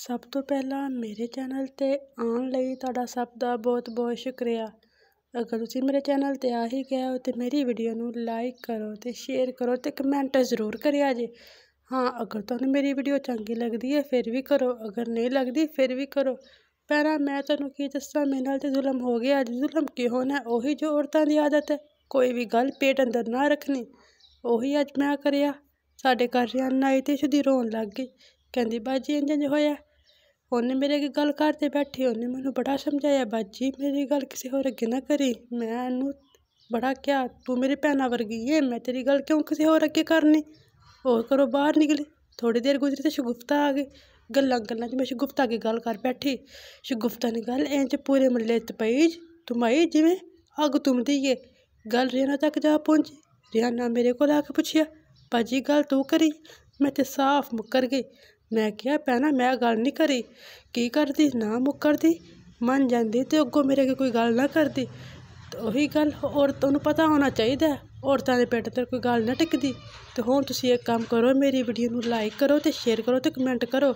ਸਭ ਤੋਂ ਪਹਿਲਾਂ ਮੇਰੇ ਚੈਨਲ 'ਤੇ ਆਉਣ ਲਈ ਤੁਹਾਡਾ ਸਭ ਦਾ ਬਹੁਤ ਬਹੁਤ ਸ਼ੁਕਰੀਆ ਅਗਰ ਤੁਸੀਂ ਮੇਰੇ ਚੈਨਲ 'ਤੇ ਆ ਹੀ ਗਏ ਹੋ ਤੇ ਮੇਰੀ ਵੀਡੀਓ ਨੂੰ ਲਾਈਕ ਕਰੋ ਤੇ ਸ਼ੇਅਰ ਕਰੋ ਤੇ ਕਮੈਂਟ ਜ਼ਰੂਰ ਕਰਿਆ ਜੇ ਹਾਂ ਅਗਰ ਤੁਹਾਨੂੰ ਮੇਰੀ ਵੀਡੀਓ ਚੰਗੀ ਲੱਗਦੀ ਹੈ ਫਿਰ ਵੀ ਕਰੋ ਅਗਰ ਨਹੀਂ ਲੱਗਦੀ ਫਿਰ ਵੀ ਕਰੋ ਪਹਿਲਾਂ ਮੈਂ ਤੁਹਾਨੂੰ ਕੀ ਦੱਸਾਂ ਮੇਰੇ ਨਾਲ ਤੇ ਜ਼ੁਲਮ ਹੋ ਗਿਆ ਜ਼ੁਲਮ ਕੀ ਹੋਣਾ ਉਹੀ ਜੋ ਔਰਤਾਂ ਦੀ ਆਦਤ ਹੈ ਕੋਈ ਵੀ ਗੱਲ ਪੇਟ ਅੰਦਰ ਨਾ ਰੱਖਣੀ ਉਹੀ ਅੱਜ ਮੈਂ ਕਰਿਆ ਸਾਡੇ ਘਰ ਰਿਆਨ ਨਾਈ ਤੇ ਸ਼ੁਦੀ ਰੋਣ ਲੱਗ ਗਈ ਕਹਿੰਦੀ ਬਾਜੀ ਇੰਜ ਇੰਜ ਹੋਇਆ ਉਹਨੇ ਮੇਰੇ ਅੱਗੇ ਗੱਲ ਕਰਦੇ ਬੈਠੀ ਉਹਨੇ ਮੈਨੂੰ ਬੜਾ ਸਮਝਾਇਆ ਬਾਜੀ ਮੇਰੀ ਗੱਲ ਕਿਸੇ ਹੋਰ ਅੱਗੇ ਨਾ ਕਰੀ ਮੈਂ ਇਹਨੂੰ ਬੜਾ ਕਿਹਾ ਤੂੰ ਮੇਰੇ ਭੈਣਾ ਵਰਗੀ ਏ ਮੈਂ ਤੇਰੀ ਗੱਲ ਕਿਉਂ ਕਿਸੇ ਹੋਰ ਅੱਗੇ ਕਰਨੀ ਹੋਰ ਕਰੋ ਬਾਹਰ ਨਿਕਲੀ ਥੋੜੀ ਦੇਰ ਗੁਜ਼ਰੀ ਤੇ ਸ਼ਗੁਫਤਾ ਆ ਗਈ ਗੱਲਾਂ ਗੱਲਾਂ 'ਚ ਮੈਂ ਸ਼ਗੁਫਤਾ ਅੱਗੇ ਗੱਲ ਕਰ ਬੈਠੀ ਸ਼ਗੁਫਤਾ ਨੇ ਗੱਲ ਇੰਜ ਪੂਰੇ ਮੱਲੇ ਤੇ ਪਈ ਤੁਮਾਈ ਜਿਵੇਂ ਅੱਗ ਤੁਮਦੀ ਏ ਗੱਲ ਰਿਆਨਾ ਤੱਕ ਜਾ ਪਹੁੰਚੀ ਰਿਆਨਾ ਮੇਰੇ ਕੋਲ ਆ ਕੇ ਪੁੱਛਿਆ ਬਾਜੀ ਗੱਲ ਤੂੰ ਕਰੀ ਮੈਂ ਤੇ ਸਾਫ਼ ਮੁੱਕਰ ਗਈ ਮੈਂ ਕਿਹਾ ਭੈਣਾ ਮੈਂ ਗੱਲ ਨਹੀਂ ਕਰੀ ਕੀ ਕਰਦੀ ਨਾ ਮੁੱਕਰਦੀ ਮੰਨ ਜਾਂਦੀ ਤੇ ਅੱਗੋਂ ਮੇਰੇ ਅੱਗੇ ਕੋਈ ਗੱਲ ਨਾ ਕਰਦੀ ਤੇ ਉਹੀ ਗੱਲ ਔਰਤ ਨੂੰ ਪਤਾ ਹੋਣਾ ਚਾਹੀਦਾ ਔਰਤਾਂ ਦੇ ਪੇਟ ਤੇ ਕੋਈ ਗੱਲ ਨਾ ਟਿਕਦੀ ਤੇ ਹੁਣ ਤੁਸੀਂ ਇੱਕ ਕੰਮ ਕਰੋ ਮੇਰੀ ਵੀਡੀਓ ਨੂੰ ਲਾਈਕ ਕਰੋ ਤੇ ਸ਼ੇਅਰ ਕਰੋ ਤੇ ਕਮੈਂਟ ਕਰੋ